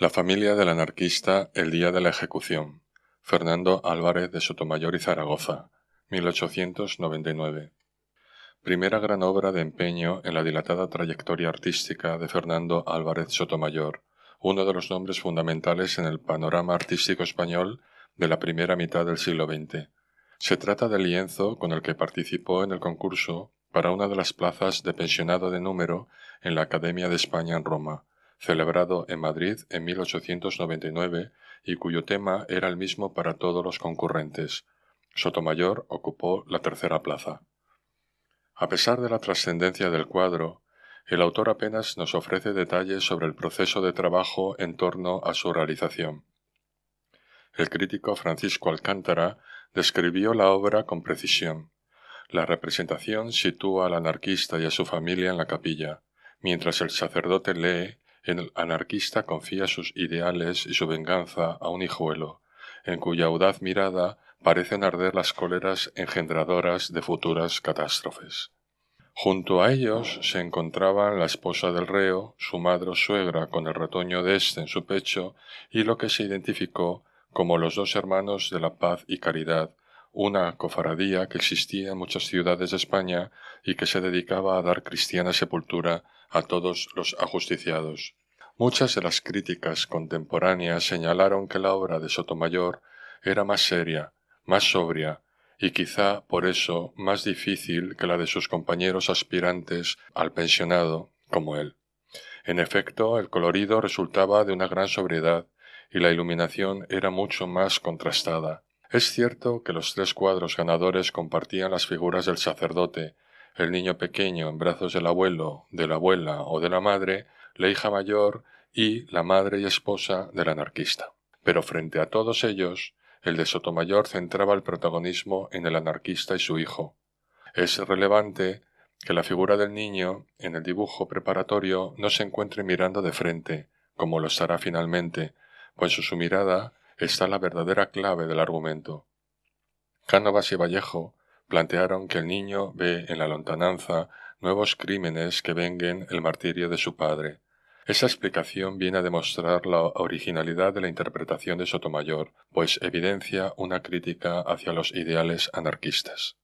La familia del anarquista el día de la ejecución. Fernando Álvarez de Sotomayor y Zaragoza, 1899. Primera gran obra de empeño en la dilatada trayectoria artística de Fernando Álvarez Sotomayor, uno de los nombres fundamentales en el panorama artístico español de la primera mitad del siglo XX. Se trata del lienzo con el que participó en el concurso para una de las plazas de pensionado de número en la Academia de España en Roma celebrado en Madrid en 1899 y cuyo tema era el mismo para todos los concurrentes. Sotomayor ocupó la tercera plaza. A pesar de la trascendencia del cuadro, el autor apenas nos ofrece detalles sobre el proceso de trabajo en torno a su realización. El crítico Francisco Alcántara describió la obra con precisión. La representación sitúa al anarquista y a su familia en la capilla, mientras el sacerdote lee el anarquista confía sus ideales y su venganza a un hijuelo, en cuya audaz mirada parecen arder las cóleras engendradoras de futuras catástrofes. Junto a ellos se encontraban la esposa del reo, su madre o suegra con el retoño de este en su pecho y lo que se identificó como los dos hermanos de la paz y caridad una cofradía que existía en muchas ciudades de España y que se dedicaba a dar cristiana sepultura a todos los ajusticiados. Muchas de las críticas contemporáneas señalaron que la obra de Sotomayor era más seria, más sobria, y quizá por eso más difícil que la de sus compañeros aspirantes al pensionado como él. En efecto, el colorido resultaba de una gran sobriedad y la iluminación era mucho más contrastada. Es cierto que los tres cuadros ganadores compartían las figuras del sacerdote, el niño pequeño en brazos del abuelo, de la abuela o de la madre, la hija mayor y la madre y esposa del anarquista. Pero frente a todos ellos, el de Sotomayor centraba el protagonismo en el anarquista y su hijo. Es relevante que la figura del niño en el dibujo preparatorio no se encuentre mirando de frente, como lo estará finalmente, pues su mirada está la verdadera clave del argumento. Cánovas y Vallejo plantearon que el niño ve en la lontananza nuevos crímenes que vengan el martirio de su padre. Esa explicación viene a demostrar la originalidad de la interpretación de Sotomayor, pues evidencia una crítica hacia los ideales anarquistas.